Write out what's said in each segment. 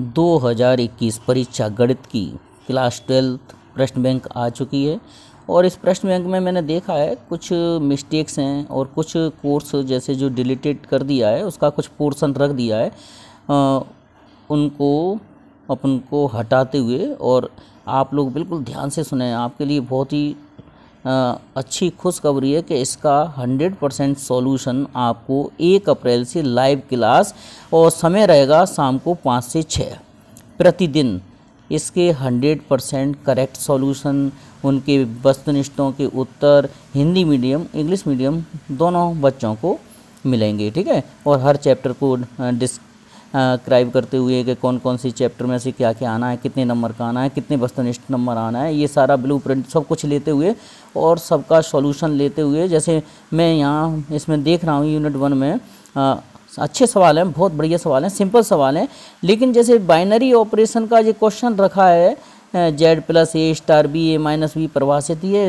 2021 परीक्षा गणित की क्लास ट्वेल्थ प्रश्न बैंक आ चुकी है और इस प्रश्न बैंक में मैंने देखा है कुछ मिस्टेक्स हैं और कुछ कोर्स जैसे जो डिलीटेड कर दिया है उसका कुछ पोर्सन रख दिया है आ, उनको अपन को हटाते हुए और आप लोग बिल्कुल ध्यान से सुने आपके लिए बहुत ही अच्छी खुशखबरी है कि इसका 100 परसेंट सोल्यूशन आपको एक अप्रैल से लाइव क्लास और समय रहेगा शाम को पाँच से छः प्रतिदिन इसके 100 परसेंट करेक्ट सोल्यूशन उनके वस्तुनिष्ठों के उत्तर हिंदी मीडियम इंग्लिश मीडियम दोनों बच्चों को मिलेंगे ठीक है और हर चैप्टर को डिस्क क्राइब करते हुए कि कौन कौन सी चैप्टर में से क्या क्या आना है कितने नंबर का आना है कितने वस्तुनिष्ठ नंबर आना है ये सारा ब्लू प्रिंट सब कुछ लेते हुए और सबका सॉल्यूशन लेते हुए जैसे मैं यहाँ इसमें देख रहा हूँ यूनिट वन में आ, अच्छे सवाल हैं बहुत बढ़िया सवाल हैं सिंपल सवाल हैं लेकिन जैसे बाइनरी ऑपरेशन का जो क्वेश्चन रखा है Z plus A star B A minus B परिभाषित ये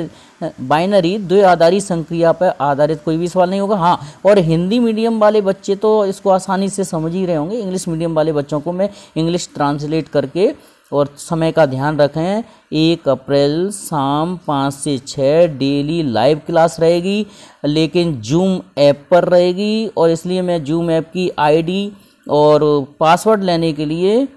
बाइनरी द्वि आधारित संक्रिया पर आधारित कोई भी सवाल नहीं होगा हाँ और हिंदी मीडियम वाले बच्चे तो इसको आसानी से समझ ही रहे होंगे इंग्लिश मीडियम वाले बच्चों को मैं इंग्लिश ट्रांसलेट करके और समय का ध्यान रखें एक अप्रैल शाम पाँच से छः डेली लाइव क्लास रहेगी लेकिन जूम ऐप पर रहेगी और इसलिए मैं जूम ऐप की आईडी और पासवर्ड लेने के लिए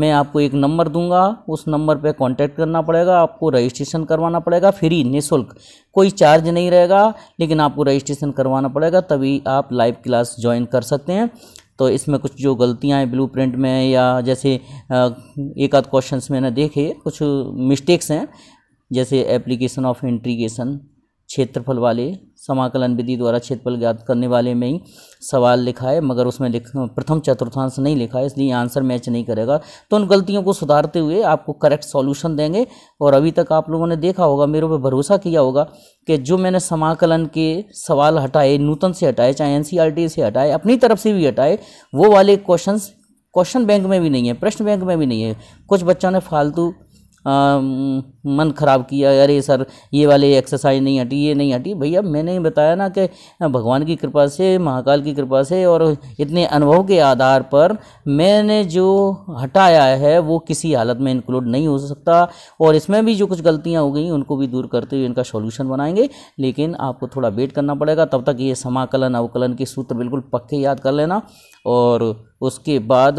मैं आपको एक नंबर दूंगा उस नंबर पे कांटेक्ट करना पड़ेगा आपको रजिस्ट्रेशन करवाना पड़ेगा फ्री निःशुल्क कोई चार्ज नहीं रहेगा लेकिन आपको रजिस्ट्रेशन करवाना पड़ेगा तभी आप लाइव क्लास ज्वाइन कर सकते हैं तो इसमें कुछ जो गलतियाँ हैं प्रिंट में या जैसे एक आध क्वेश्चन मैंने देखे कुछ मिस्टेक्स हैं जैसे एप्लीकेशन ऑफ इंट्रीगेशन क्षेत्रफल वाले समाकलन विधि द्वारा क्षेत्रफल ज्ञात करने वाले में ही सवाल लिखा है मगर उसमें लिख प्रथम चतुर्थांश नहीं लिखा है इसलिए आंसर मैच नहीं करेगा तो उन गलतियों को सुधारते हुए आपको करेक्ट सॉल्यूशन देंगे और अभी तक आप लोगों ने देखा होगा मेरे पे भरोसा किया होगा कि जो मैंने समाकलन के सवाल हटाए नूतन से हटाए चाहे एन से हटाए अपनी तरफ से भी हटाए वो वाले क्वेश्चन क्वेश्चन बैंक में भी नहीं है प्रश्न बैंक में भी नहीं है कुछ बच्चों ने फालतू मन ख़राब किया अरे सर ये वाले एक्सरसाइज नहीं हटी ये नहीं हटी भैया मैंने बताया ना कि भगवान की कृपा से महाकाल की कृपा से और इतने अनुभव के आधार पर मैंने जो हटाया है वो किसी हालत में इंक्लूड नहीं हो सकता और इसमें भी जो कुछ गलतियाँ हो गई उनको भी दूर करते हुए इनका सॉल्यूशन बनाएंगे लेकिन आपको थोड़ा वेट करना पड़ेगा तब तक ये समाकलन अवकलन के सूत्र बिल्कुल पक्के याद कर लेना और उसके बाद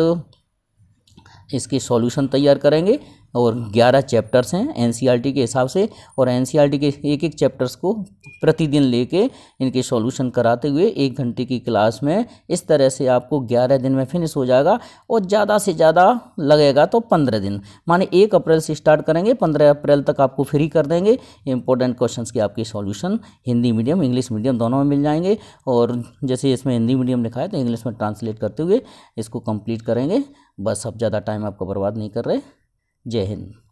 इसके सॉल्यूशन तैयार करेंगे और ग्यारह चैप्टर्स हैं एन e के हिसाब से और एन e के एक एक चैप्टर्स को प्रतिदिन लेके इनके सॉल्यूशन कराते हुए एक घंटे की क्लास में इस तरह से आपको ग्यारह दिन में फिनिश हो जाएगा और ज़्यादा से ज़्यादा लगेगा तो पंद्रह दिन माने एक अप्रैल से स्टार्ट करेंगे पंद्रह अप्रैल तक आपको फ्री कर देंगे इंपॉर्टेंट क्वेश्चन के आपके solution Hindi medium English medium दोनों में मिल जाएंगे और जैसे इसमें हिंदी मीडियम लिखा है तो इंग्लिश में ट्रांसलेट करते हुए इसको कम्प्लीट करेंगे बस अब ज़्यादा टाइम आपको बर्बाद नहीं कर रहे जय हिंद